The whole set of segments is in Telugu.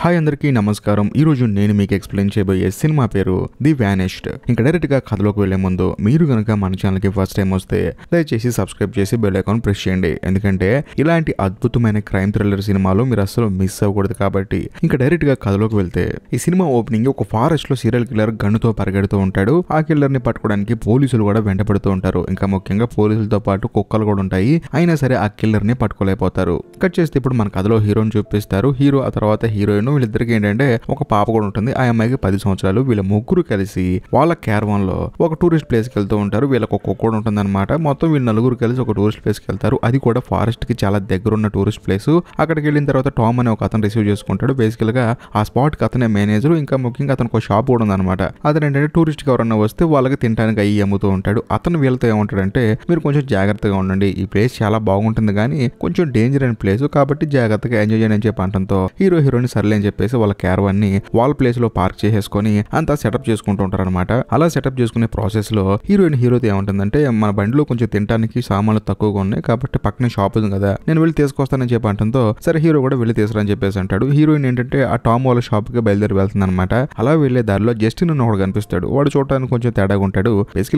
హాయ్ అందరికీ నమస్కారం ఈరోజు నేను మీకు ఎక్స్ప్లెయిన్ చేయబోయే సినిమా పేరు ది వ్యానిష్డ్ ఇంకా డైరెక్ట్గా కథలోకి వెళ్లే ముందు మీరు కనుక మన ఛానల్కి ఫస్ట్ టైం వస్తే దయచేసి సబ్స్క్రైబ్ చేసి బెల్ అకౌంట్ ప్రెస్ చేయండి ఎందుకంటే ఇలాంటి అద్భుతమైన క్రైమ్ థ్రిల్లర్ సినిమాలు మీరు అసలు మిస్ అవ్వకూడదు కాబట్టి ఇంకా డైరెక్ట్గా కథలోకి వెళ్తే ఈ సినిమా ఓపెనింగ్ ఒక ఫారెస్ట్ లో సీరియల్ కిల్లర్ గన్నుతో పరిగెడుతూ ఉంటాడు ఆ కిల్లర్ ని పట్టుకోవడానికి పోలీసులు కూడా వెంటపడుతూ ఉంటారు ఇంకా ముఖ్యంగా పోలీసులతో పాటు కుక్కలు కూడా ఉంటాయి అయినా సరే ఆ కిల్లర్ ని పట్టుకోలేకపోతారు కట్ చేస్తే ఇప్పుడు మన కథలో హీరోని చూపిస్తారు హీరో ఆ తర్వాత హీరో ఉంటాడు వీళ్ళిద్దరికి ఏంటంటే ఒక పాప కూడా ఉంటుంది ఆ అమ్మాయికి పది సంవత్సరాలు వీళ్ళ ముగ్గురు కలిసి వాళ్ళ క్యారవాన్ లో ఒక టూరిస్ట్ ప్లేస్కి వెళ్తూ ఉంటారు వీళ్ళకి ఒక కూడా ఉంటుంది అనమాట మొత్తం వీళ్ళు నలుగురు కలిసి ఒక టూరిస్ట్ ప్లేస్కి వెళ్తారు అది కూడా ఫారెస్ట్ కి చాలా దగ్గర ఉన్న టూరిస్ట్ ప్లేస్ అక్కడికి వెళ్ళిన తర్వాత టామ్ అనే ఒక అతను రిసీవ్ చేసుకుంటాడు బేసికల్ గా ఆ స్పాట్ కి అతనే మేనేజర్ ఇంకా ముఖ్యంగా అతనికి ఒక షాప్ కూడా ఉందన్నమాట అతను ఏంటంటే టూరిస్ట్ ఎవరన్నా వస్తే వాళ్ళకి తినడానికి అయ్యి అమ్ముతూ ఉంటాడు అతను వీళ్ళతో ఏమంటాడంటే మీరు కొంచెం జాగ్రత్తగా ఉండండి ఈ ప్లేస్ చాలా బాగుంటుంది కానీ కొంచెం డేంజర్ అయిన ప్లేస్ కాబట్టి జాగ్రత్తగా ఎంజాయ్ చేయడం చెప్పి అంటంతో హీరో హీరోని సరే సర్లే అని చెప్పేసి వాళ్ళ క్యారవాన్ని ప్లేస్ లో పార్క్ చేసేసుకొని అంతా సెటప్ చేసుకుంటూ అనమాట అలా సెటప్ చేసుకునే ప్రాసెస్ లో హీరోయిన్ హీరో ఏమంటుందంటే మన బండిలో కొంచెం తినడానికి సామాన్లు తక్కువగా ఉన్నాయి కాబట్టి పక్కనే షాప్ ఉంది కదా నేను వెళ్ళి తీసుకొస్తానని చెప్పి అంటుందో సరే హీరో కూడా వెళ్ళి తీసుకురాని చెప్పేసి అంటాడు హీరోయిన్ ఏంటంటే ఆ టామ్ వాళ్ళ కి బయలుదేరి వెళ్తుంది అనమాట అలా వెళ్లే దారిలో జస్టిన్ అని ఒకడు కనిపిస్తాడు వాడు చూడటానికి కొంచెం తేడాగా ఉంటాడు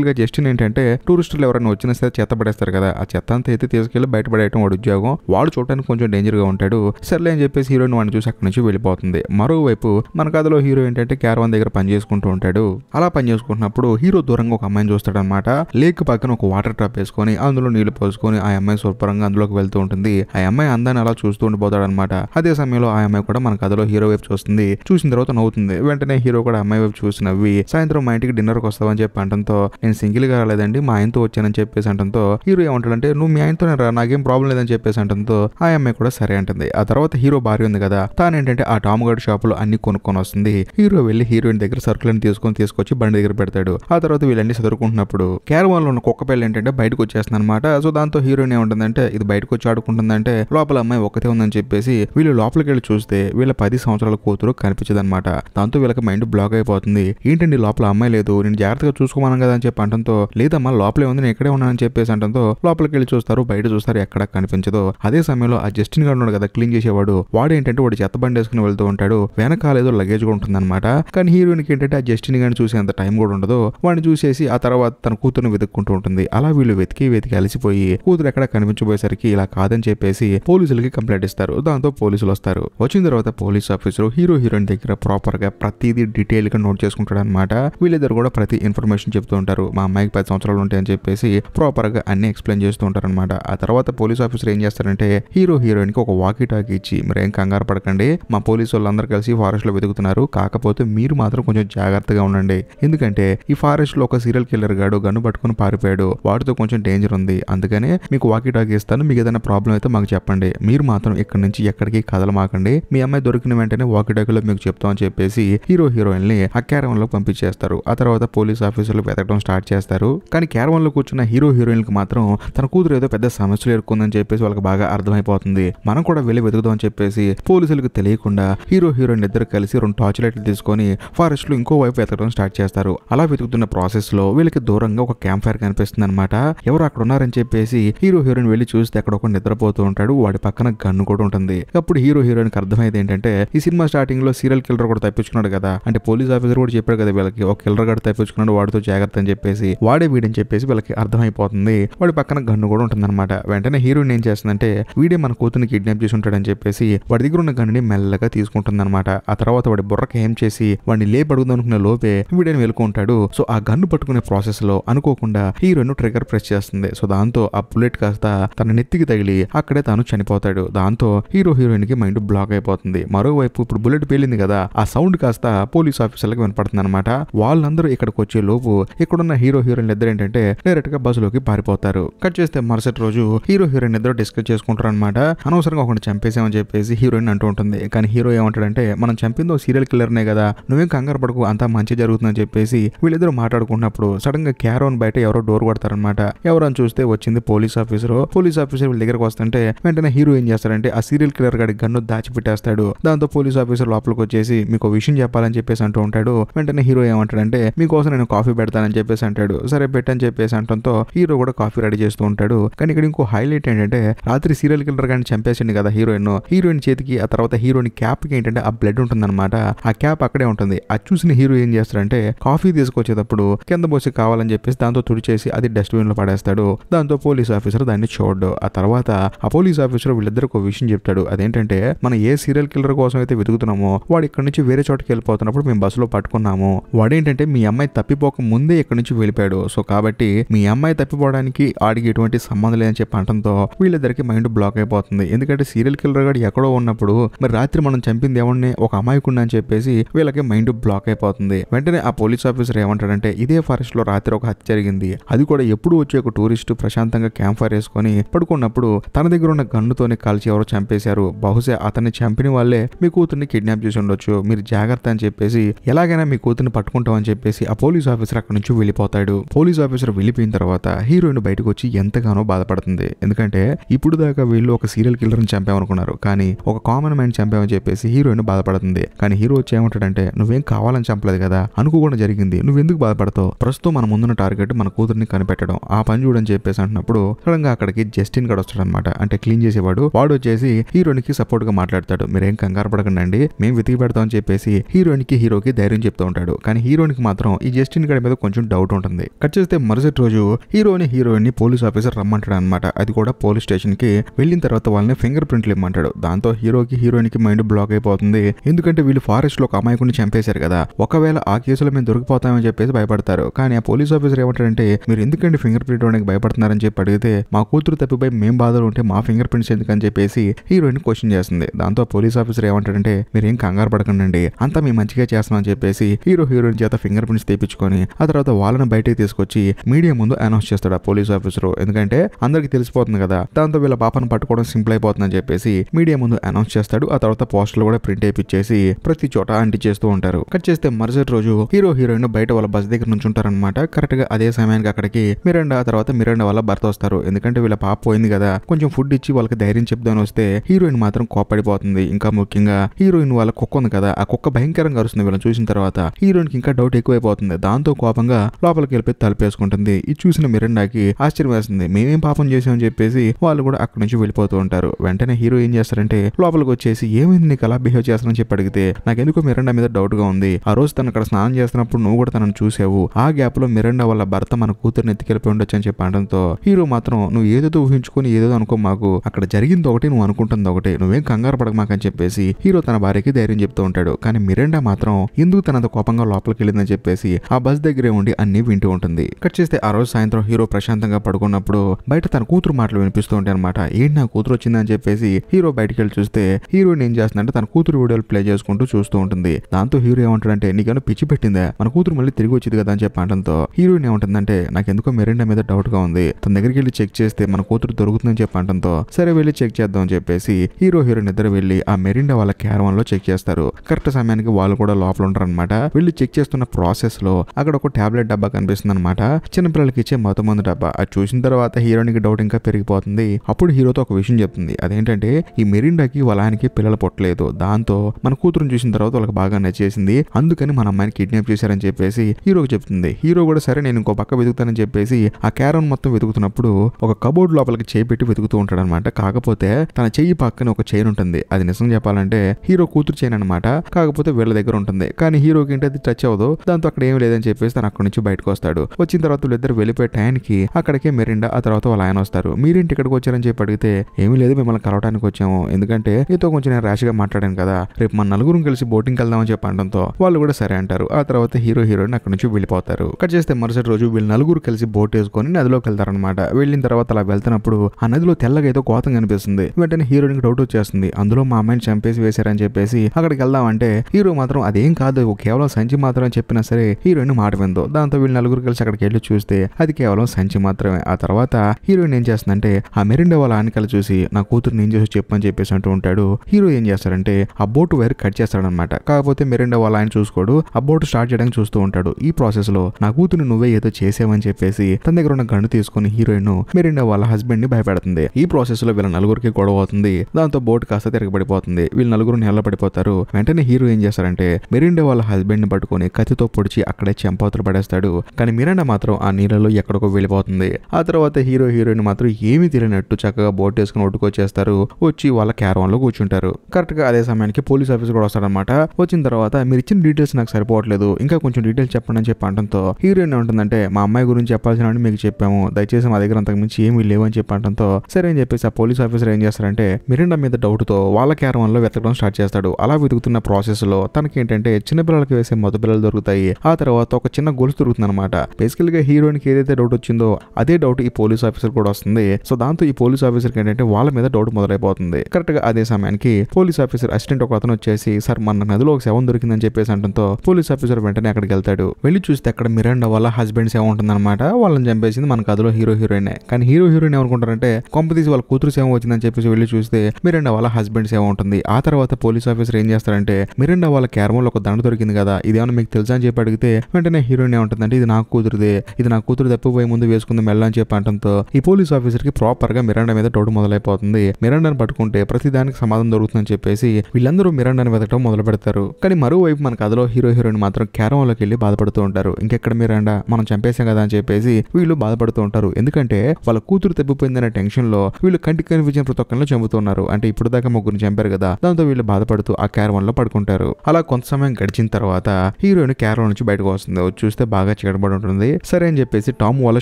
గా జస్టిన్ ఏంటంటే టూరిస్టులు ఎవరైనా వచ్చినా సరే చెత్త పడేస్తారు కదా ఆ చెత్త అంతా అయితే తీసుకెళ్లి బయటపడేయడం వాడు ఉద్యోగం వాడు చూడడానికి కొంచెం డేంజర్ గా ఉంటాడు సర్లే అని చెప్పేసి హీరోయిన్ వాడిని చూసి అక్కడి నుంచి వెళ్ళి వెళ్ళిపోతుంది మరోవైపు మన కథలో హీరో ఏంటంటే క్యారవాన్ దగ్గర పని చేసుకుంటూ ఉంటాడు అలా పని చేసుకుంటున్నప్పుడు హీరో దూరంగా ఒక అమ్మాయిని చూస్తాడనమాట లేక్ పక్కన ఒక వాటర్ ట్రాప్ వేసుకొని అందులో నీళ్లు పోసుకొని ఆ అమ్మాయి స్వల్పరంగా అందులోకి వెళ్తూ ఉంటుంది ఆ అమ్మాయి అందాన్ని అలా చూస్తూ అనమాట అదే సమయంలో ఆ అమ్మాయి కూడా మన కథలో హీరో వైపు చూస్తుంది చూసిన తర్వాత నవ్వుతుంది వెంటనే హీరో కూడా అమ్మాయి వైపు చూసి నవ్వి సాయంత్రం మా ఇంటికి డిన్నర్కి వస్తావని చెప్పి అంటంతో నేను సింగిల్ గా రాలేదండి మా ఆయనతో వచ్చానని చెప్పేసి అంటంతో హీరో ఏమంటాడంటే నువ్వు మీ ఆయనతోనే రా నాకేం ప్రాబ్లం లేదని చెప్పేసి అంటంతో ఆ అమ్మాయి కూడా సరే అంటుంది ఆ తర్వాత హీరో భార్య ఉంది కదా తానేంటంటే ఆ షాప్ లో అన్ని కొనుక్కొని వస్తుంది హీరో వెళ్లి హీరోయిన్ దగ్గర సరుకులను తీసుకొని తీసుకొచ్చి బండి దగ్గర పెడతాడు ఆ తర్వాత వీళ్ళన్ని చదువుకుంటున్నప్పుడు క్యారవాన్ లో ఉన్న కుక్క పిల్ల ఏంటంటే బయటకు వచ్చేస్తుంది అనమాట సో దాంతో హీరోయిన్ ఏముంటుందంటే ఇది బయటకు వచ్చి ఆడుకుంటుందంటే లోపల అమ్మాయి ఒకతే ఉందని చెప్పేసి వీళ్ళు లోపలికి వెళ్ళి చూస్తే వీళ్ళ పది సంవత్సరాల కూతురు కనిపించదనమాట దాంతో వీళ్ళకి మైండ్ బ్లాక్ అయిపోతుంది ఏంటండి లోపల అమ్మాయి లేదు నేను జాగ్రత్తగా చూసుకోమని కదా అని చెప్పి అంటంతో లేదమ్మా లోపలే ఉంది నేను ఇక్కడే ఉన్నానని చెప్పేసి అంటంతో లోపలికి వెళ్ళి చూస్తారు బయట చూస్తారు ఎక్కడ కనిపించదు అదే సమయంలో ఆ జస్టిన్ గా ఉన్నాడు కదా క్లీన్ చేసేవాడు వాడు ఏంటంటే వాడు చెత్త బండి వేసుకుని జస్టిన్ వెళ్తూ ఉంటాడు వెనకాల ఏదో లగేజ్ కూడా ఉంటుందన్నమాట కానీ హీరోయిన్ కి ఏంటంటే ఆ జస్టిన్ గాని చూసే అంత టైం కూడా ఉండదు వాడిని చూసేసి ఆ తర్వాత తన కూతురుని వెతుక్కుంటూ ఉంటుంది అలా వీళ్ళు వెతికి వెతికి అలసిపోయి కూతురు ఎక్కడ కనిపించబోయేసరికి ఇలా కాదని చెప్పేసి పోలీసులకి కంప్లైంట్ ఇస్తారు దాంతో పోలీసులు వస్తారు వచ్చిన తర్వాత పోలీస్ ఆఫీసర్ హీరో హీరోయిన్ దగ్గర ప్రాపర్ గా ప్రతిదీ డీటెయిల్ గా నోట్ చేసుకుంటాడు అనమాట వీళ్ళిద్దరు కూడా ప్రతి ఇన్ఫర్మేషన్ చెప్తూ ఉంటారు మా అమ్మాయికి పది సంవత్సరాలు ఉంటాయని చెప్పేసి ప్రాపర్ గా అన్ని ఎక్స్ప్లెయిన్ చేస్తూ ఉంటారు అనమాట ఆ తర్వాత పోలీస్ ఆఫీసర్ ఏం చేస్తారంటే హీరో హీరోయిన్ కి ఒక వాకి టాక్ ఇచ్చి మరేం కంగారు పడకండి మా పోలీసు వాళ్ళందరూ కలిసి ఫారెస్ట్ లో వెతుకుతున్నారు కాకపోతే మీరు మాత్రం కొంచెం జాగ్రత్తగా ఉండండి ఎందుకంటే ఈ ఫారెస్ట్ లో ఒక సీరియల్ కిల్లర్ గాడు గన్ను పట్టుకుని పారిపోయాడు వాటితో కొంచెం డేంజర్ ఉంది అందుకనే మీకు వాకి టాక్ ఇస్తాను మీకు ఏదైనా ప్రాబ్లం అయితే మాకు చెప్పండి మీరు మాత్రం ఇక్కడ నుంచి ఎక్కడికి కదలమాకండి మీ అమ్మాయి దొరికిన వెంటనే వాకి టాకీలో మీకు చెప్తామని చెప్పేసి హీరో హీరోయిన్ ని ఆ లో పంపించేస్తారు ఆ తర్వాత పోలీస్ ఆఫీసర్లు వెతకడం స్టార్ట్ చేస్తారు కానీ లో కూర్చున్న హీరో హీరోయిన్ కి మాత్రం తన కూతురు ఏదో పెద్ద సమస్యలు ఎదుర్కొందని చెప్పేసి వాళ్ళకి బాగా అర్థమైపోతుంది మనం కూడా వెళ్ళి వెతుకుదాం అని చెప్పేసి పోలీసులకు తెలియకుండా కాకుండా హీరో హీరోయిన్ ఇద్దరు కలిసి రెండు టార్చ్ లైట్లు తీసుకొని ఫారెస్ట్ లో ఇంకో వైపు వెతకడం స్టార్ట్ చేస్తారు అలా వెతుకుతున్న ప్రాసెస్ లో వీళ్ళకి దూరంగా ఒక క్యాంప్ ఫైర్ కనిపిస్తుంది అనమాట ఎవరు అక్కడ ఉన్నారని చెప్పేసి హీరో హీరోయిన్ వెళ్లి చూస్తే అక్కడ ఒక నిద్రపోతూ ఉంటాడు వాడి పక్కన గన్ను కూడా ఉంటుంది అప్పుడు హీరో హీరోయిన్ అర్థమైంది ఏంటంటే ఈ సినిమా స్టార్టింగ్ లో సీరియల్ కిల్లర్ కూడా తప్పించుకున్నాడు కదా అంటే పోలీస్ ఆఫీసర్ కూడా చెప్పాడు కదా వీళ్ళకి ఒక కిల్లర్ గడు తప్పించుకున్నాడు వాడితో జాగ్రత్త అని చెప్పేసి వాడే వీడని చెప్పేసి వీళ్ళకి అర్థమైపోతుంది వాడి పక్కన గన్ను కూడా ఉంటుందన్నమాట వెంటనే హీరోయిన్ ఏం చేస్తుందంటే వీడే మన కూతురిని కిడ్నాప్ చేసి ఉంటాడని చెప్పేసి వాడి దగ్గర ఉన్న గన్నుని మెల్లగా తీసుకుంటుందన్నమాట ఆ తర్వాత వాడి బుర్రకి ఏం చేసి వాడిని లేపడుగుదాం అనుకున్న లోపే వీడని వెళ్ళుకుంటాడు సో ఆ గన్ను పట్టుకునే ప్రాసెస్ లో అనుకోకుండా హీరోయిన్ ట్రిగర్ ప్రెస్ చేస్తుంది సో దాంతో ఆ బుల్లెట్ కాస్త తన నెత్తికి తగిలి అక్కడే తాను చనిపోతాడు దాంతో హీరో హీరోయిన్ కి మైండ్ బ్లాక్ అయిపోతుంది మరోవైపు ఇప్పుడు బుల్లెట్ పేలింది కదా ఆ సౌండ్ కాస్త పోలీస్ ఆఫీసర్లకు వినపడుతుంది అనమాట వాళ్ళందరూ ఇక్కడికి వచ్చే లోపు ఇక్కడున్న హీరో హీరోయిన్ ఇద్దరు ఏంటంటే డైరెక్ట్ గా లోకి పారిపోతారు కట్ చేస్తే మరుసటి రోజు హీరో హీరోయిన్ ఇద్దరు డిస్కస్ చేసుకుంటారు అనమాట అనవసరంగా ఒకటి చంపేసామని చెప్పేసి హీరోయిన్ అంటూ ఉంటుంది కానీ హీరో ఏమంటాడంటే మనం చంపిందో సీరియల్ కిల్లర్నే కదా నువ్వేం కంగారు పడకు అంతా మంచి జరుగుతుందని చెప్పేసి వీళ్ళిద్దరూ మాట్లాడుకున్నప్పుడు సడన్ గా క్యారోన్ బయట ఎవరో డోర్ కొడతారనమాట ఎవరని చూస్తే వచ్చింది పోలీస్ ఆఫీసర్ పోలీస్ ఆఫీసర్ వీళ్ళ దగ్గరకు వస్తుంటే వెంటనే హీరో ఏం చేస్తాడంటే ఆ సీరియల్ కిల్లర్ గడి గన్ను దాచిపెట్టేస్తాడు దాంతో పోలీస్ ఆఫీసర్ లోపలికి వచ్చేసి మీకు విషయం చెప్పాలని చెప్పేసి అంటూ ఉంటాడు వెంటనే హీరో ఏమంటాడంటే మీకోసం నేను కాఫీ పెడతానని చెప్పేసి అంటాడు సరే పెట్టని చెప్పేసి అంటంతో హీరో కూడా కాఫీ రెడీ చేస్తూ ఉంటాడు కానీ ఇక్కడ ఇంకో హైలైట్ ఏంటంటే రాత్రి సీరియల్ కిల్లర్ గాని చంపేసింది కదా హీరోయిన్ హీరోయిన్ చేతికి ఆ తర్వాత హీరోని క్యాప్కి ఏంటంటే ఆ బ్లడ్ ఉంటుందన్నమాట ఆ క్యాప్ అక్కడే ఉంటుంది అది చూసిన హీరో ఏం చేస్తాడంటే కాఫీ తీసుకొచ్చేటప్పుడు కింద పోసి కావాలని చెప్పేసి దాంతో తుడిచేసి అది లో పడేస్తాడు దాంతో పోలీస్ ఆఫీసర్ దాన్ని చూడడు ఆ తర్వాత ఆ పోలీస్ ఆఫీసర్ వీళ్ళిద్దరికి ఒక విషయం చెప్తాడు అదేంటంటే మనం ఏ సీరియల్ కిల్లర్ కోసం అయితే వెతుకుతున్నామో వాడు ఇక్కడ నుంచి వేరే చోటకి వెళ్ళిపోతున్నప్పుడు మేము బస్సులో పట్టుకున్నాము వాడేంటంటే మీ అమ్మాయి తప్పిపోక ముందే ఇక్కడ నుంచి వెళ్ళిపోయాడు సో కాబట్టి మీ అమ్మాయి తప్పిపోవడానికి ఆడికి ఎటువంటి సంబంధం లేదని చెప్పి అనడంతో వీళ్ళిద్దరికి మైండ్ బ్లాక్ అయిపోతుంది ఎందుకంటే సీరియల్ కిల్లర్ గారు ఎక్కడో ఉన్నప్పుడు మరి రాత్రి మనం చంపింది ఎవరిని ఒక అమాయకుండా అని చెప్పేసి వీళ్ళకి మైండ్ బ్లాక్ అయిపోతుంది వెంటనే ఆ పోలీస్ ఆఫీసర్ ఏమంటాడంటే ఇదే ఫారెస్ట్ లో రాత్రి ఒక హత్య జరిగింది అది కూడా ఎప్పుడు వచ్చి ఒక టూరిస్ట్ ప్రశాంతంగా క్యాంప్ ఫైర్ వేసుకొని పడుకున్నప్పుడు తన దగ్గర ఉన్న గన్నుతోనే కాల్చి ఎవరో చంపేశారు బహుశా అతన్ని చంపిన వాళ్ళే మీ కూతుర్ని కిడ్నాప్ చేసి ఉండొచ్చు మీరు జాగ్రత్త అని చెప్పేసి ఎలాగైనా మీ కూతుర్ని పట్టుకుంటామని చెప్పేసి ఆ పోలీస్ ఆఫీసర్ అక్కడ నుంచి వెళ్ళిపోతాడు పోలీస్ ఆఫీసర్ వెళ్ళిపోయిన తర్వాత హీరోయిన్ బయటకు వచ్చి ఎంతగానో బాధపడుతుంది ఎందుకంటే ఇప్పుడు దాకా వీళ్ళు ఒక సీరియల్ కిల్లర్ని చంపామనుకున్నారు కానీ ఒక కామన్ మ్యాన్ చంపామని చెప్పేసి హీరోయిన్ బాధపడుతుంది కానీ హీరో వచ్చి ఏమంటాడంటే నువ్వేం కావాలని చంపలేదు కదా అనుకోకుండా జరిగింది నువ్వెందుకు బాధపడతావు ప్రస్తుతం మన ముందున్న టార్గెట్ మన కూతుర్ని కనిపెట్టడం ఆ పని చూడని చెప్పేసి అంటున్నప్పుడు సడన్ గా అక్కడికి జస్టిన్ గడ వస్తాడనమాట అంటే క్లీన్ చేసేవాడు వాడు వచ్చేసి హీరోయిన్ కి సపోర్ట్ గా మాట్లాడతాడు మీరేం కంగారు పడకండి అండి మేము వెతికి అని చెప్పేసి హీరోయిన్ కి హీరోకి ధైర్యం చెప్తూ ఉంటాడు కానీ హీరోయిన్ కి మాత్రం ఈ జస్టిన్ గడ మీద కొంచెం డౌట్ ఉంటుంది కట్ చేస్తే మరుసటి రోజు హీరోని హీరోయిన్ ని పోలీస్ ఆఫీసర్ రమ్మంటాడు అనమాట అది కూడా పోలీస్ స్టేషన్ కి వెళ్లిన తర్వాత వాళ్ళని ఫింగర్ ప్రింట్లు ఇమ్మంటాడు దాంతో హీరోకి హీరోయిన్ కి మైండ్ బ్లాక్ అయిపోతుంది ఎందుకంటే వీళ్ళు ఫారెస్ట్ లో ఒక అమాయకుని చంపేశారు కదా ఒకవేళ ఆ కేసులో మేము దొరికిపోతామని చెప్పేసి భయపడతారు కానీ ఆ పోలీస్ ఆఫీసర్ ఏమంటారంటే మీరు ఎందుకంటే ఫింగర్ ప్రింట్ ఇవ్వడానికి భయపడుతున్నారని చెప్పి అడిగితే మా కూతురు తప్పిపోయి మేం బాధలు ఉంటే మా ఫింగర్ ప్రింట్స్ ఎందుకని చెప్పేసి హీరోయిన్ క్వశ్చన్ చేస్తుంది దాంతో పోలీస్ ఆఫీసర్ మీరు మీరేం కంగారు పడకండి అంతా మేము మంచిగా చేస్తామని చెప్పేసి హీరో హీరోయిన్ చేత ఫింగర్ ప్రింట్స్ తెప్పించుకొని ఆ తర్వాత వాళ్ళని బయటకు తీసుకొచ్చి మీడియా ముందు అనౌన్స్ చేస్తాడు ఆ పోలీస్ ఆఫీసర్ ఎందుకంటే అందరికి తెలిసిపోతుంది కదా దాంతో వీళ్ళ పాపను పట్టుకోవడం సింపుల్ అయిపోతుందని చెప్పేసి మీడియా ముందు అనౌన్స్ చేస్తాడు ఆ తర్వాత పోస్టర్లు కూడా ప్రింట్ అయిపించేసి ప్రతి చోట అంటిచేస్తూ ఉంటారు కట్ చేస్తే మరుసటి రోజు హీరో హీరోయిన్ బయట వాళ్ళ బస్ దగ్గర నుంచి ఉంటారనమాట కరెక్ట్ గా అదే సమయానికి అక్కడికి మిరండా తర్వాత మిరండా వాళ్ళ భర్త వస్తారు ఎందుకంటే వీళ్ళ పాప పోయింది కదా కొంచెం ఫుడ్ ఇచ్చి వాళ్ళకి ధైర్యం చెప్దాని వస్తే హీరోయిన్ మాత్రం కోపడిపోతుంది ఇంకా ముఖ్యంగా హీరోయిన్ వాళ్ళ కుక్క ఉంది కదా ఆ కుక్క భయంకరంగా అరుస్తుంది వీళ్ళని చూసిన తర్వాత హీరోయిన్కి ఇంకా డౌట్ ఎక్కువైపోతుంది దాంతో కోపంగా లోపలికి వెళ్ళిపోయి తలపేసుకుంటుంది ఇది చూసిన మిరండాకి ఆశ్చర్యం వేస్తుంది మేమేం పాపం చేసామని చెప్పేసి వాళ్ళు కూడా అక్కడి నుంచి వెళ్ళిపోతూ ఉంటారు వెంటనే హీరో ఏం చేస్తారంటే లోపలికి వచ్చేసి ఏమైంది నీకు అలా బిహేవ్ చేస్తానని చెప్పి అడిగితే నాకెందుకు మిరండా మీద డౌట్ గా ఉంది ఆ రోజు తను అక్కడ స్నానం చేస్తున్నప్పుడు నువ్వు కూడా తనను చూసావు ఆ గ్యాప్ లో మిరండా వాళ్ళ భర్త మన కూతురుని ఎత్తికెళ్ళిపోయి ఉండొచ్చు అని చెప్పి అనడంతో హీరో మాత్రం నువ్వు ఏదేదో ఊహించుకొని ఏదేదో అనుకో మాకు అక్కడ జరిగింది ఒకటి నువ్వు అనుకుంటుంది ఒకటి నువ్వేం కంగారు పడక అని చెప్పేసి హీరో తన భార్యకి ధైర్యం చెప్తూ ఉంటాడు కానీ మిరండా మాత్రం ఎందుకు తనంత కోపంగా లోపలికి వెళ్ళిందని చెప్పేసి ఆ బస్ దగ్గరే ఉండి అన్ని వింటూ ఉంటుంది కట్ చేస్తే ఆ రోజు సాయంత్రం హీరో ప్రశాంతంగా పడుకున్నప్పుడు బయట తన కూతురు మాటలు వినిపిస్తూ ఉంటాయి అనమాట ఏంటి నా కూతురు వచ్చిందని చెప్పేసి హీరో బయటకు వెళ్ళి చూస్తే హీరోయిన్ ఏం చేస్తున్నా చేస్తుందంటే తన కూతురు వీడియోలు ప్లే చేసుకుంటూ చూస్తూ ఉంటుంది దాంతో హీరో ఏమంటాడంటే నీకేమైనా పిచ్చి పెట్టిందే మన కూతురు మళ్ళీ తిరిగి వచ్చింది కదా అని చెప్పి అనడంతో హీరోయిన్ ఏమంటుందంటే నాకెందుకో మెరిండా మీద డౌట్ గా ఉంది తన దగ్గరికి వెళ్ళి చెక్ చేస్తే మన కూతురు దొరుకుతుందని చెప్పి అనడంతో సరే వెళ్ళి చెక్ చేద్దాం అని చెప్పేసి హీరో హీరోయిన్ ఇద్దరు వెళ్ళి ఆ మెరిండా వాళ్ళ క్యారవాన్ లో చెక్ చేస్తారు కరెక్ట్ సమయానికి వాళ్ళు కూడా లోపల ఉంటారు అనమాట వెళ్ళి చెక్ చేస్తున్న ప్రాసెస్ లో అక్కడ ఒక టాబ్లెట్ డబ్బా కనిపిస్తుంది అనమాట చిన్నపిల్లలకి ఇచ్చే మత మంది డబ్బా అది చూసిన తర్వాత హీరోయిన్ కి డౌట్ ఇంకా పెరిగిపోతుంది అప్పుడు హీరోతో ఒక విషయం చెప్తుంది అదేంటంటే ఈ మెరిండాకి వాళ్ళ ఆయనకి పిల్లల పొట్ట చెప్పలేదు దాంతో మన కూతురుని చూసిన తర్వాత వాళ్ళకి బాగా నచ్చేసింది అందుకని మన అమ్మాయిని కిడ్నాప్ చేశారని చెప్పేసి హీరోకి చెప్తుంది హీరో కూడా సరే నేను ఇంకో పక్క వెతుకుతానని చెప్పేసి ఆ క్యారన్ మొత్తం వెతుకుతున్నప్పుడు ఒక కబోర్డ్ లోపలికి చేయి పెట్టి వెతుకుతూ ఉంటాడనమాట కాకపోతే తన చెయ్యి పక్కన ఒక చైన్ ఉంటుంది అది నిజం చెప్పాలంటే హీరో కూతురు చైన్ అనమాట కాకపోతే వీళ్ళ దగ్గర ఉంటుంది కానీ హీరోకి ఏంటి అది టచ్ అవ్వదు దాంతో అక్కడ ఏం లేదని చెప్పేసి తను అక్కడి నుంచి బయటకు వస్తాడు వచ్చిన తర్వాత వీళ్ళిద్దరు వెళ్ళిపోయే టైంకి అక్కడికే మెరిండా ఆ తర్వాత వాళ్ళు ఆయన వస్తారు మీరేంటి ఇక్కడికి వచ్చారని చెప్పి అడిగితే ఏమీ లేదు మిమ్మల్ని కలవడానికి వచ్చాము ఎందుకంటే నీతో కొంచెం నేను క్లియర్గా మాట్లాడాను కదా రేపు మన నలుగురం కలిసి బోటింగ్ వెళ్దామని చెప్పి అనడంతో వాళ్ళు కూడా సరే అంటారు ఆ తర్వాత హీరో హీరోయిన్ అక్కడ నుంచి వెళ్ళిపోతారు కట్ చేస్తే మరుసటి రోజు వీళ్ళు నలుగురు కలిసి బోట్ వేసుకొని నదిలోకి వెళ్తారనమాట వెళ్ళిన తర్వాత అలా వెళ్తున్నప్పుడు ఆ నదిలో తెల్లగా ఏదో కోతం కనిపిస్తుంది వెంటనే హీరోయిన్ డౌట్ వచ్చేస్తుంది అందులో మా అమ్మాయిని చంపేసి వేశారని చెప్పేసి అక్కడికి వెళ్దామంటే హీరో మాత్రం అదేం కాదు కేవలం సంచి మాత్రం అని చెప్పినా సరే హీరోయిన్ మాట విందో దాంతో వీళ్ళు నలుగురు కలిసి అక్కడికి వెళ్ళి చూస్తే అది కేవలం సంచి మాత్రమే ఆ తర్వాత హీరోయిన్ ఏం చేస్తుందంటే ఆ మెరిండే వాళ్ళ ఆనకలు చూసి నా కూతురు ఏం చేసి చెప్పని చెప్పేసి అంటూ ఉంటాడు హీరో ఏం చేస్తారంటే ఆ బోట్ వైర్ కట్ చేస్తాడనమాట కాకపోతే మెరెండా వాళ్ళ ఆయన చూసుకోడు ఆ బోట్ స్టార్ట్ చేయడానికి చూస్తూ ఉంటాడు ఈ ప్రాసెస్ లో నా కూతురు నువ్వే ఏదో చేసావని చెప్పేసి తన దగ్గర ఉన్న గండు తీసుకుని హీరోయిన్ మెరెండా వాళ్ళ హస్బెండ్ ని భయపెడుతుంది ఈ ప్రాసెస్ లో వీళ్ళ నలుగురికి గొడవ అవుతుంది దాంతో బోట్ కాస్త తిరగబడిపోతుంది వీళ్ళు నలుగురు నేల పడిపోతారు వెంటనే హీరో ఏం చేస్తారంటే మెరిండా వాళ్ళ హస్బెండ్ ని పట్టుకుని కత్తితో పొడిచి అక్కడే చెంపాతులు పడేస్తాడు కానీ మిరాండా మాత్రం ఆ నీళ్ళలో ఎక్కడికో వెళ్ళిపోతుంది ఆ తర్వాత హీరో హీరోయిన్ మాత్రం ఏమి తెలియనట్టు చక్కగా బోట్ వేసుకుని ఒడ్డుకొచ్చేస్తారు వచ్చి వాళ్ళ క్యారవాన్ లో కూర్చుంటారు కరెక్ట్ కరెక్ట్గా అదే సమయానికి పోలీస్ ఆఫీసర్ కూడా వస్తాడనమాట వచ్చిన తర్వాత మీరు ఇచ్చిన డీటెయిల్స్ నాకు సరిపోవట్లేదు ఇంకా కొంచెం డీటెయిల్స్ చెప్పండి అని చెప్పి అంటంతో హీరోయిన్ ఉంటుందంటే మా అమ్మాయి గురించి చెప్పాల్సిన మీకు చెప్పాము దయచేసి మా దగ్గర అంతకు మించి ఏమీ లేవు చెప్పి అంటంతో సరే అని చెప్పేసి ఆ పోలీస్ ఆఫీసర్ ఏం చేస్తారంటే మిరిండా మీద డౌట్తో వాళ్ళ లో వెతకడం స్టార్ట్ చేస్తాడు అలా వెతుకుతున్న ప్రాసెస్లో తనకి ఏంటంటే చిన్నపిల్లలకి వేసే పిల్లలు దొరుకుతాయి ఆ తర్వాత ఒక చిన్న గొలుసు దొరుకుతుంది అనమాట బేసికల్గా హీరోయిన్కి ఏదైతే డౌట్ వచ్చిందో అదే డౌట్ ఈ పోలీస్ ఆఫీసర్ కూడా వస్తుంది సో దాంతో ఈ పోలీస్ ఆఫీసర్కి ఏంటంటే వాళ్ళ మీద డౌట్ మొదలైపోతుంది కరెక్ట్గా అదే సమయానికి పోలీస్ ఆఫీసర్ అసిస్టెంట్ ఒక అతను వచ్చేసి సార్ మన నదిలో ఒక శవం దొరికిందని చెప్పేసి అంటంతో పోలీస్ ఆఫీసర్ వెంటనే అక్కడికి వెళ్తాడు వెళ్ళి చూస్తే అక్కడ మిరాండా వాళ్ళ హస్బెండ్ సేవ ఉంటుందన్నమాట వాళ్ళని చంపేసింది మన కథలో హీరో హీరోయిన్ కానీ హీరో హీరోయిన్ ఏమనుకుంటారంటే కొంప తీసి వాళ్ళ కూతురు సేవ వచ్చిందని చెప్పేసి వెళ్ళి చూస్తే మిరాండా వాళ్ళ హస్బెండ్ సేవ ఉంటుంది ఆ తర్వాత పోలీస్ ఆఫీసర్ ఏం చేస్తారంటే మిరాండా వాళ్ళ క్యారమోల్ ఒక దండ దొరికింది కదా ఇదేమన్నా మీకు తెలుసా అని చెప్పి అడిగితే వెంటనే హీరోయిన్ ఏమంటుందంటే ఇది నా కూతురుదే ఇది నా కూతురు తప్పిపోయి ముందు వేసుకుంది మెల్ల అని చెప్పి అంటంతో ఈ పోలీస్ ఆఫీసర్ కి ప్రాపర్ గా మిరాండా మీద డౌట్ మొదలైపోతుంది మిరాండాను పట్టుకుంటే ప్రతిదానికి సమాధానం దొరుకుతుందని చెప్పి చెప్పేసి వీళ్ళందరూ మిరాండాని వెతకడం మొదలు పెడతారు కానీ మరోవైపు మన కథలో హీరో హీరోయిన్ మాత్రం క్యారంలోకి వెళ్ళి బాధపడుతూ ఉంటారు ఇంకెక్కడ మిరాండా మనం చంపేసాం కదా అని చెప్పేసి వీళ్ళు బాధపడుతూ ఉంటారు ఎందుకంటే వాళ్ళ కూతురు తప్పిపోయిందనే టెన్షన్ లో వీళ్ళు కంటికి కనిపించిన ప్రతి ఒక్కరిలో చంపుతున్నారు అంటే ఇప్పుడు దాకా ముగ్గురు చంపారు కదా దాంతో వీళ్ళు బాధపడుతూ ఆ క్యారవన్ లో పడుకుంటారు అలా కొంత సమయం గడిచిన తర్వాత హీరోయిన్ క్యారవన్ నుంచి బయటకు వస్తుంది చూస్తే బాగా చీకటబడి ఉంటుంది సరే అని చెప్పేసి టామ్ వాళ్ళ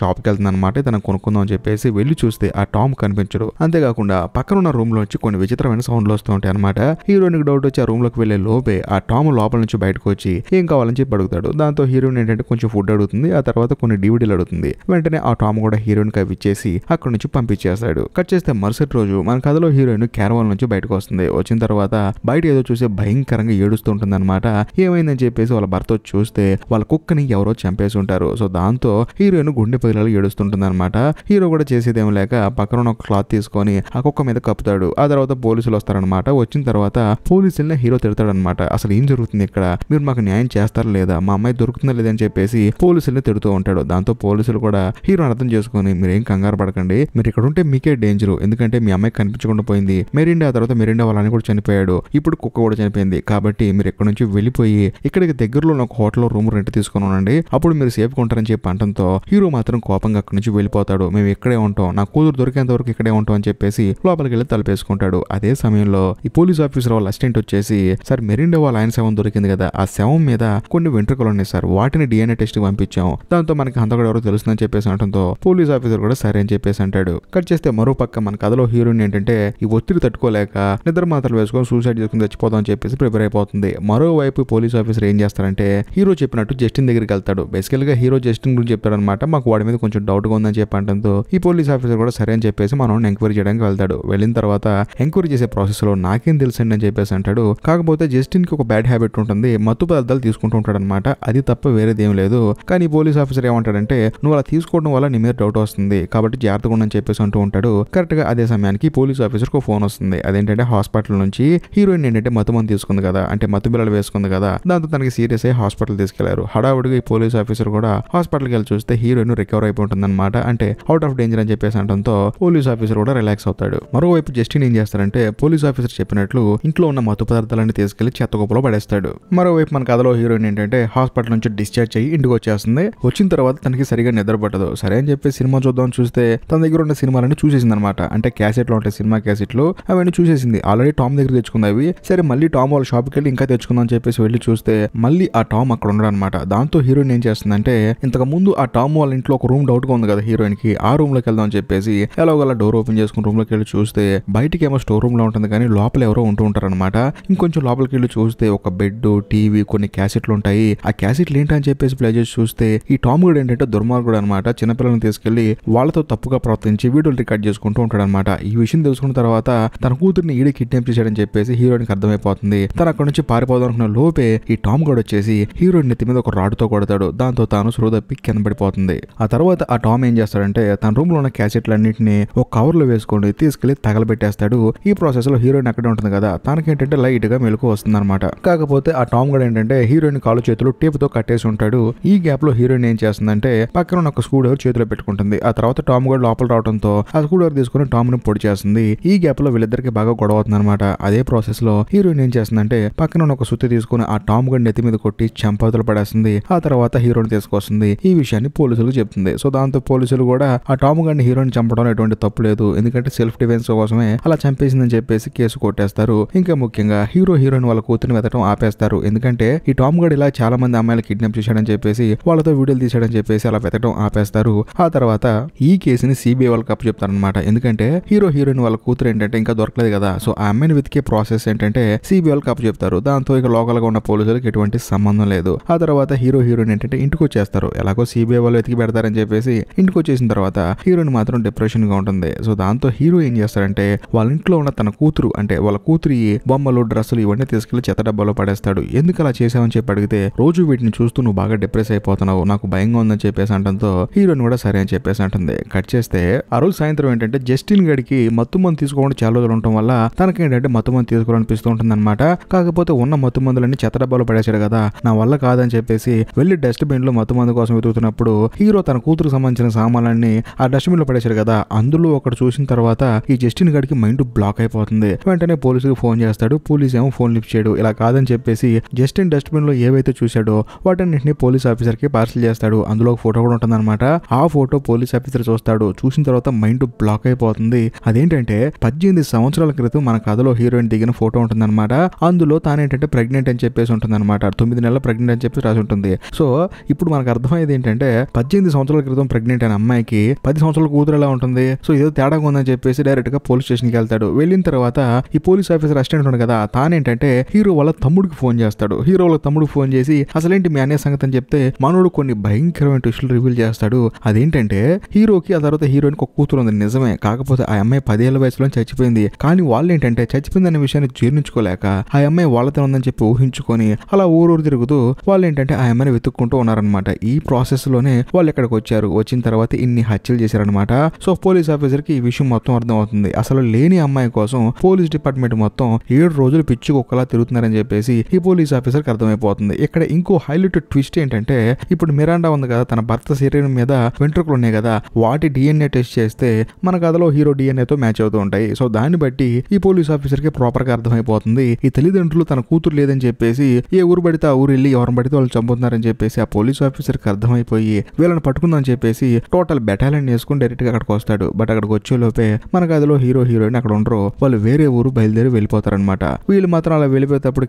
కి వెళ్తుంది అనమాట తన కొనుక్కుందాం అని చెప్పేసి వెళ్ళి చూస్తే ఆ టామ్ కనిపించడు అంతేకాకుండా పక్కన ఉన్న రూమ్ లోంచి కొన్ని విచిత్రమైన సౌండ్లు వస్తూ ఉంటాయి అనమాట అనమాట కి డౌట్ వచ్చి ఆ రూమ్ లోకి వెళ్లే లోపే ఆ టామ్ లోపల నుంచి బయటకు వచ్చి ఏం కావాలని చెప్పి అడుగుతాడు దాంతో హీరోయిన్ ఏంటంటే కొంచెం ఫుడ్ అడుగుతుంది ఆ తర్వాత కొన్ని డివిడీలు అడుగుతుంది వెంటనే ఆ టామ్ కూడా హీరోయిన్ అవి ఇచ్చేసి అక్కడ నుంచి పంపించేస్తాడు కట్ చేస్తే మరుసటి రోజు మన కథలో హీరోయిన్ క్యారవాల్ నుంచి బయటకు వస్తుంది వచ్చిన తర్వాత బయట ఏదో చూసి భయంకరంగా ఏడుస్తూ ఉంటుంది అనమాట ఏమైందని చెప్పేసి వాళ్ళ భర్త చూస్తే వాళ్ళ కుక్కని ఎవరో చంపేసి ఉంటారు సో దాంతో హీరోయిన్ గుండె పగిలాలు ఏడుస్తుంటుంది అనమాట హీరో కూడా చేసేదేం లేక పక్కన ఒక క్లాత్ తీసుకొని ఆ కుక్క మీద కప్పుతాడు ఆ తర్వాత పోలీసులు వస్తారనమాట వచ్చిన చేసిన తర్వాత పోలీసుల్ని హీరో తిడతాడనమాట అసలు ఏం జరుగుతుంది ఇక్కడ మీరు మాకు న్యాయం చేస్తారా లేదా మా అమ్మాయి దొరుకుతుందా లేదని చెప్పేసి పోలీసుల్ని తిడుతూ ఉంటాడు దాంతో పోలీసులు కూడా హీరో అర్థం చేసుకొని మీరేం కంగారు పడకండి మీరు ఇక్కడ ఉంటే మీకే డేంజర్ ఎందుకంటే మీ అమ్మాయి కనిపించకుండా పోయింది మెరిండా తర్వాత మెరిండా వాళ్ళని కూడా చనిపోయాడు ఇప్పుడు కుక్క కూడా చనిపోయింది కాబట్టి మీరు ఇక్కడ నుంచి వెళ్ళిపోయి ఇక్కడికి దగ్గరలో ఒక హోటల్లో రూమ్ రెంట్ తీసుకుని ఉండండి అప్పుడు మీరు సేఫ్గా ఉంటారని చెప్పి అంటంతో హీరో మాత్రం కోపంగా అక్కడి నుంచి వెళ్ళిపోతాడు మేము ఇక్కడే ఉంటాం నా కూతురు దొరికేంత వరకు ఇక్కడే ఉంటాం అని చెప్పేసి లోపలికి వెళ్ళి తలపేసుకుంటాడు అదే సమయంలో ఈ పోలీస్ ఆఫీసర్ వాళ్ళ అసిస్టెంట్ వచ్చేసి సార్ మెరిండో వాళ్ళ ఆయన శవం దొరికింది కదా ఆ శవం మీద కొన్ని వెంట్రుకలు ఉన్నాయి సార్ వాటిని డిఎన్ఏ టెస్ట్ పంపించాం దాంతో మనకి హంతకుడు ఎవరో తెలుస్తుందని చెప్పేసి అనడంతో పోలీస్ ఆఫీసర్ కూడా సరే అని చెప్పేసి అంటాడు కట్ చేస్తే మరో పక్క మన కథలో హీరోయిన్ ఏంటంటే ఈ ఒత్తిడి తట్టుకోలేక నిద్ర మాత్రలు వేసుకొని సూసైడ్ చేసుకుని చచ్చిపోదాం అని చెప్పేసి ప్రిపేర్ అయిపోతుంది మరోవైపు పోలీస్ ఆఫీసర్ ఏం చేస్తారంటే హీరో చెప్పినట్టు జస్టిన్ దగ్గరికి వెళ్తాడు బేసికల్ గా హీరో జస్టిన్ గురించి చెప్తాడనమాట మాకు వాడి మీద కొంచెం డౌట్ గా ఉందని చెప్పడంతో ఈ పోలీస్ ఆఫీసర్ కూడా సరే అని చెప్పేసి మనం ఎంక్వైరీ చేయడానికి వెళ్తాడు వెళ్ళిన తర్వాత ఎంక్వైరీ చేసే ప్రాసెస్ లో నాకే నాకేం తెలుసండి అని చెప్పేసి అంటాడు కాకపోతే జస్టిన్ కి ఒక బ్యాడ్ హ్యాబిట్ ఉంటుంది మత్తు పదార్థాలు తీసుకుంటూ ఉంటాడనమాట అది తప్ప వేరేది ఏం లేదు కానీ పోలీస్ ఆఫీసర్ ఏమంటాడంటే నువ్వు అలా తీసుకోవడం వల్ల నీ మీద డౌట్ వస్తుంది కాబట్టి జాగ్రత్తగా ఉండని చెప్పేసి అంటూ ఉంటాడు గా అదే సమయానికి పోలీస్ ఆఫీసర్ కు ఫోన్ వస్తుంది అదేంటంటే హాస్పిటల్ నుంచి హీరోయిన్ ఏంటంటే మత్తు మంది తీసుకుంది కదా అంటే మత్తు బిల్లలు వేసుకుంది కదా దాంతో తనకి సీరియస్ అయ్యి హాస్పిటల్ తీసుకెళ్లారు హడావుడిగా ఈ పోలీస్ ఆఫీసర్ కూడా హాస్పిటల్కి వెళ్ళి చూస్తే హీరోయిన్ రికవర్ ఉంటుంది అనమాట అంటే అవుట్ ఆఫ్ డేంజర్ అని చెప్పేసి అంటంతో పోలీస్ ఆఫీసర్ కూడా రిలాక్స్ అవుతాడు మరోవైపు జస్టిన్ ఏం చేస్తారంటే పోలీస్ ఆఫీసర్ చెప్పిన చేసినట్లు ఇంట్లో ఉన్న మత్తు పదార్థాలన్నీ తీసుకెళ్లి చెత్త పడేస్తాడు మరోవైపు మన కథలో హీరోయిన్ ఏంటంటే హాస్పిటల్ నుంచి డిశ్చార్జ్ అయ్యి ఇంటికి వచ్చేస్తుంది వచ్చిన తర్వాత తనకి సరిగా నిద్ర పట్టదు సరే అని చెప్పి సినిమా చూద్దాం చూస్తే తన దగ్గర ఉన్న సినిమాలన్నీ చూసేసింది అనమాట అంటే క్యాసెట్లో ఉంటాయి సినిమా క్యాసెట్లు అవన్నీ చూసేసింది ఆల్రెడీ టామ్ దగ్గర తెచ్చుకుంది అవి సరే మళ్ళీ టామ్ వాళ్ళ షాప్కి వెళ్ళి ఇంకా తెచ్చుకుందాం అని చెప్పేసి వెళ్ళి చూస్తే మళ్ళీ ఆ టామ్ అక్కడ ఉండడం అనమాట దాంతో హీరోయిన్ ఏం చేస్తుందంటే ఇంతకు ముందు ఆ టామ్ వాళ్ళ ఇంట్లో ఒక రూమ్ డౌట్గా ఉంది కదా హీరోయిన్ కి ఆ రూమ్ లోకి వెళ్దాం అని చెప్పేసి ఎలాగోలా డోర్ ఓపెన్ చేసుకుని రూమ్ లోకి వెళ్ళి చూస్తే బయటకి ఏమో స్టోర్ రూమ్ లో ఉంటుంది కానీ లోపల ఎవరో ఉంటూ ఉంటారనమాట ఇంకొంచెం లోపలికి వెళ్ళి చూస్తే ఒక బెడ్ టీవీ కొన్ని క్యాసెట్లు ఉంటాయి ఆ క్యాసెట్లు ఏంటని చెప్పేసి ప్లే చేసి చూస్తే ఈ టామ్ గుడ్ ఏంటంటే దుర్మార్గుడు అనమాట చిన్నపిల్లలను తీసుకెళ్లి వాళ్ళతో తప్పుగా ప్రవర్తించి వీడియోలు రికార్డ్ చేసుకుంటూ ఉంటాడు అనమాట ఈ విషయం తెలుసుకున్న తర్వాత తన కూతుర్ని ఈడీ కిడ్నాప్ చేశాడని చెప్పేసి హీరోయిన్ అర్థమైపోతుంది తను అక్కడ నుంచి పారిపోదాం అనుకున్న లోపే ఈ టామ్ గుడ్ వచ్చేసి హీరోయిన్ నెత్తి మీద ఒక తో కొడతాడు దాంతో తాను సురు కింద పడిపోతుంది ఆ తర్వాత ఆ టామ్ ఏం చేస్తాడంటే తన రూమ్ లో ఉన్న క్యాసెట్లన్నింటినీ ఒక కవర్ లో వేసుకొని తీసుకెళ్లి తగలబెట్టేస్తాడు ఈ ప్రాసెస్ లో హీరోయిన్ అక్కడ ఉంటుంది కదా తనకేంటంటే గా మెలకు అనమాట కాకపోతే ఆ టామ్ గడ్ ఏంటంటే హీరోయిన్ కాలు చేతులు తో కట్టేసి ఉంటాడు ఈ గ్యాప్ లో హీరోయిన్ ఏం చేస్తుందంటే పక్కన ఉన్న ఒక స్క్రూ డ్రైవర్ చేతిలో పెట్టుకుంటుంది ఆ తర్వాత టామ్ గడ్ లోపల రావడంతో ఆ స్క్రూ డ్రైవర్ తీసుకుని టామ్ ని పొడి చేస్తుంది ఈ గ్యాప్ లో వీళ్ళిద్దరికి బాగా గొడవ అవుతుంది అనమాట అదే ప్రాసెస్ లో హీరోయిన్ ఏం చేస్తుందంటే పక్కన ఉన్న ఒక సుత్తి తీసుకుని ఆ టామ్ గడ్ నెత్తి మీద కొట్టి చంపాతలు పడేస్తుంది ఆ తర్వాత హీరోయిన్ తీసుకొస్తుంది ఈ విషయాన్ని పోలీసులకు చెప్తుంది సో దాంతో పోలీసులు కూడా ఆ టామ్ గడ్ హీరోయిన్ చంపడం ఎటువంటి తప్పు లేదు ఎందుకంటే సెల్ఫ్ డిఫెన్స్ కోసమే అలా చంపేసిందని చెప్పేసి కేసు కొట్టేస్తుంది చేస్తారు ఇంకా ముఖ్యంగా హీరో హీరోయిన్ వాళ్ళ కూతురు వెతడం ఆపేస్తారు ఎందుకంటే ఈ టామ్ గడ్ ఇలా చాలా మంది అమ్మాయిలు కిడ్నాప్ చేశాడని చెప్పేసి వాళ్ళతో వీడియోలు తీసాడని చెప్పేసి అలా వెతడం ఆపేస్తారు ఆ తర్వాత ఈ కేసుని సిబిఐ వాళ్ళకి అప్పచెప్తారనమాట ఎందుకంటే హీరో హీరోయిన్ వాళ్ళ కూతురు ఏంటంటే ఇంకా దొరకలేదు కదా సో ఆ అమ్మాయిని వెతికే ప్రాసెస్ ఏంటంటే సిబిఐ వాళ్ళకి చెప్తారు దాంతో ఇక లోకల్ గా ఉన్న పోలీసులకు ఎటువంటి సంబంధం లేదు ఆ తర్వాత హీరో హీరోయిన్ ఏంటంటే ఇంటికి వచ్చేస్తారు ఎలాగో సిబిఐ వాళ్ళు వెతికి పెడతారని చెప్పేసి ఇంటికి వచ్చేసిన తర్వాత హీరోయిన్ మాత్రం డిప్రెషన్ గా ఉంటుంది సో దాంతో హీరో ఏం చేస్తారంటే వాళ్ళ ఇంట్లో ఉన్న తన కూతురు అంటే వాళ్ళ కూతురి బొమ్మలు డ్రెస్సులు ఇవన్నీ తీసుకెళ్లి చెత్త డబ్బాలో పడేస్తాడు ఎందుకు అలా చేశావని చెప్పి అడిగితే రోజు వీటిని చూస్తూ నువ్వు బాగా డిప్రెస్ అయిపోతున్నావు నాకు భయంగా ఉందని చెప్పేసి అంటంతో హీరోయిన్ కూడా సరే అని చెప్పేసి అంటుంది కట్ చేస్తే ఆ రోజు సాయంత్రం ఏంటంటే జస్టిన్ గడికి మత్తు మందు తీసుకోవడం చాలా రోజులు ఉండటం వల్ల తనకేంటంటే మత్తు మందు తీసుకోవాలనిపిస్తూ ఉంటుంది అనమాట కాకపోతే ఉన్న మత్తు మందులన్నీ చెత్త డబ్బాలో పడేశాడు కదా నా వల్ల కాదని చెప్పేసి వెళ్లి డస్ట్బిన్ లో మత్తు మందు కోసం వెతుకుతున్నప్పుడు హీరో తన కూతురు సంబంధించిన సామాన్లన్నీ ఆ డస్ట్బిన్ లో పడేశాడు కదా అందులో ఒకటి చూసిన తర్వాత ఈ జస్టిన్ గడికి మైండ్ బ్లాక్ అయిపోతుంది వెంటనే పోలీసుకు ఫోన్ చేస్తాడు పోలీస్ ఏమో ఫోన్ లిఫ్ట్ చేయడు ఇలా కాదని చెప్పేసి జస్టిన్ లో ఏవైతే చూశాడో వాటన్నింటినీ పోలీస్ ఆఫీసర్ కి పార్సల్ చేస్తాడు అందులో ఫోటో కూడా ఉంటుందన్నమాట ఆ ఫోటో పోలీస్ ఆఫీసర్ చూస్తాడు చూసిన తర్వాత మైండ్ బ్లాక్ అయిపోతుంది అదేంటంటే పద్దెనిమిది సంవత్సరాల క్రితం మన కథలో హీరోయిన్ దిగిన ఫోటో ఉంటుందన్నమాట అందులో తానేంటంటే ప్రెగ్నెంట్ అని చెప్పేసి ఉంటుందన్నమాట తొమ్మిది నెలల ప్రెగ్నెంట్ అని చెప్పి రాసి ఉంటుంది సో ఇప్పుడు మనకు అర్థమయ్యేది ఏంటంటే పద్దెనిమిది సంవత్సరాల క్రితం ప్రెగ్నెంట్ అయిన అమ్మాయికి పది సంవత్సరాల కూతురు ఎలా ఉంటుంది సో ఏదో తేడాగా ఉందని చెప్పేసి గా పోలీస్ స్టేషన్కి వెళ్తాడు వెళ్ళిన తర్వాత ఈ పోలీస్ పోలీస్ ఆఫీసర్ అసిస్టెంట్ ఉన్నాడు కదా తానేంటంటే హీరో వాళ్ళ తమ్ముడికి ఫోన్ చేస్తాడు హీరో వాళ్ళ తమ్ముడు ఫోన్ చేసి అసలేంటి మీ అనే సంగతి అని చెప్తే మనోడు కొన్ని భయంకరమైన ట్విస్టులు రివీల్ చేస్తాడు అదేంటంటే హీరోకి ఆ తర్వాత హీరోయిన్ ఒక కూతురు ఉంది నిజమే కాకపోతే ఆ అమ్మాయి పదేళ్ల వయసులో చచ్చిపోయింది కానీ వాళ్ళు ఏంటంటే చచ్చిపోయిందనే విషయాన్ని జీర్ణించుకోలేక ఆ అమ్మాయి వాళ్ళతో ఉందని చెప్పి ఊహించుకొని అలా ఊరూరు తిరుగుతూ వాళ్ళు ఏంటంటే ఆ అమ్మాయిని వెతుక్కుంటూ ఉన్నారనమాట ఈ ప్రాసెస్ లోనే వాళ్ళు ఇక్కడికి వచ్చారు వచ్చిన తర్వాత ఇన్ని హత్యలు చేశారనమాట సో పోలీస్ ఆఫీసర్ కి ఈ విషయం మొత్తం అర్థం అవుతుంది అసలు లేని అమ్మాయి కోసం పోలీస్ డిపార్ట్మెంట్ డిపార్ట్మెంట్ మొత్తం ఏడు రోజులు పిచ్చి కుక్కలా తిరుగుతున్నారని చెప్పేసి ఈ పోలీస్ ఆఫీసర్ అర్థమైపోతుంది ఇక్కడ ఇంకో హైలైట్ ట్విస్ట్ ఏంటంటే ఇప్పుడు మిరాండా ఉంది కదా తన భర్త శరీరం మీద వెంట్రుకలు ఉన్నాయి కదా వాటి డిఎన్ఏ టెస్ట్ చేస్తే మన కథలో హీరో డిఎన్ఏతో మ్యాచ్ అవుతూ ఉంటాయి సో దాన్ని బట్టి ఈ పోలీస్ ఆఫీసర్కి ప్రాపర్గా అర్థమైపోతుంది ఈ తల్లిదండ్రులు తన కూతురు లేదని చెప్పేసి ఏ ఊరు పడితే ఆ ఊరు వెళ్ళి ఎవరిని పడితే వాళ్ళు చంపుతున్నారని చెప్పేసి ఆ పోలీస్ ఆఫీసర్కి అర్థమైపోయి వీళ్ళని పట్టుకుందని చెప్పేసి టోటల్ బెటాలియన్ వేసుకుని డైరెక్ట్గా అక్కడికి వస్తాడు బట్ అక్కడికి వచ్చే లోపే మన కథలో హీరో హీరోయిన్ అక్కడ ఉండరు వాళ్ళు వేరే ఊరు బయలు బయలుదేరి అనమాట వీళ్ళు మాత్రం అలా వెళ్ళిపోయేటప్పుడు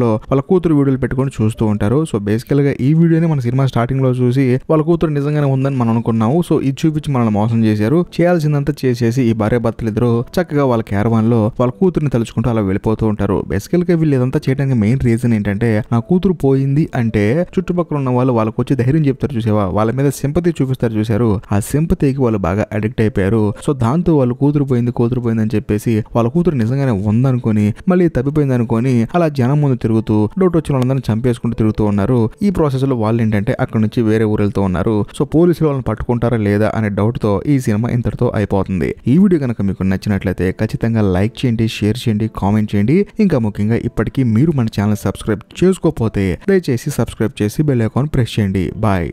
లో వాళ్ళ కూతురు వీడియోలు పెట్టుకొని చూస్తూ ఉంటారు సో బేసికల్ గా ఈ వీడియోని మన సినిమా స్టార్టింగ్ లో చూసి వాళ్ళ కూతురు నిజంగానే ఉందని మనం అనుకున్నాము సో ఇది చూపించి మనల్ని మోసం చేశారు చేయాల్సిందంతా చేసేసి ఈ భార్య భర్తలు ఇద్దరు చక్కగా వాళ్ళ లో వాళ్ళ కూతురుని తలుచుకుంటూ అలా వెళ్ళిపోతూ ఉంటారు బేసికల్ గా వీళ్ళు ఇదంతా చేయడానికి మెయిన్ రీజన్ ఏంటంటే నా కూతురు పోయింది అంటే చుట్టుపక్కల ఉన్న వాళ్ళు వాళ్ళకు వచ్చి ధైర్యం చెప్తారు చూసేవా వాళ్ళ మీద సింపతి చూపిస్తారు చూశారు ఆ సింపతికి వాళ్ళు బాగా అడిక్ట్ అయిపోయారు సో దాంతో వాళ్ళు కూతురు పోయింది కూతురు పోయింది అని చెప్పేసి వాళ్ళ కూతురు నిజంగానే ఉందనుకొని మళ్ళీ తప్పిపోయింది అనుకొని అలా జనం ముందు తిరుగుతూ డౌట్ వచ్చిన వాళ్ళందరినీ చంపేసుకుంటూ తిరుగుతూ ఉన్నారు ఈ ప్రాసెస్ లో వాళ్ళు ఏంటంటే అక్కడ నుంచి వేరే ఊరు వెళ్తూ ఉన్నారు సో పోలీసులు వాళ్ళని పట్టుకుంటారా లేదా అనే డౌట్ తో ఈ సినిమా ఇంతటితో అయిపోతుంది ఈ వీడియో కనుక మీకు నచ్చినట్లయితే ఖచ్చితంగా లైక్ చేయండి షేర్ చేయండి కామెంట్ చేయండి ఇంకా ముఖ్యంగా ఇప్పటికీ మీరు మన ఛానల్ సబ్స్క్రైబ్ చేసుకోకపోతే దయచేసి సబ్స్క్రైబ్ చేసి బెల్ ఐకాన్ ప్రెస్ చేయండి బాయ్